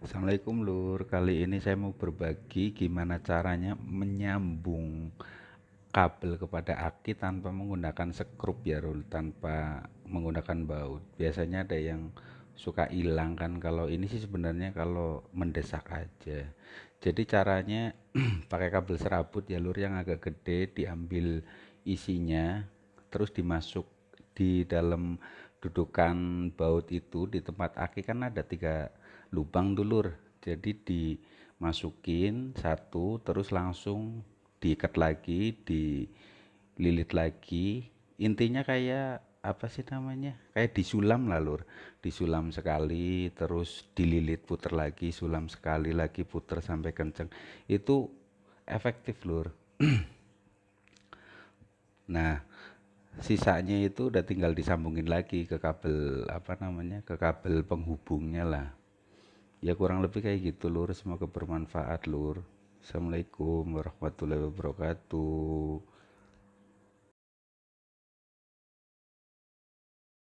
Assalamualaikum Lur kali ini saya mau berbagi gimana caranya menyambung kabel kepada aki tanpa menggunakan sekrup ya Lur tanpa menggunakan baut biasanya ada yang suka hilang kan kalau ini sih sebenarnya kalau mendesak aja jadi caranya pakai kabel serabut ya Lur yang agak gede diambil isinya terus dimasuk di dalam dudukan baut itu di tempat aki kan ada tiga lubang dulur jadi dimasukin satu terus langsung diikat lagi dililit lagi intinya kayak apa sih namanya kayak disulam lah lur disulam sekali terus dililit puter lagi sulam sekali lagi puter sampai kenceng itu efektif lur nah sisanya itu udah tinggal disambungin lagi ke kabel apa namanya ke kabel penghubungnya lah ya kurang lebih kayak gitu lur semoga bermanfaat lur assalamualaikum warahmatullahi wabarakatuh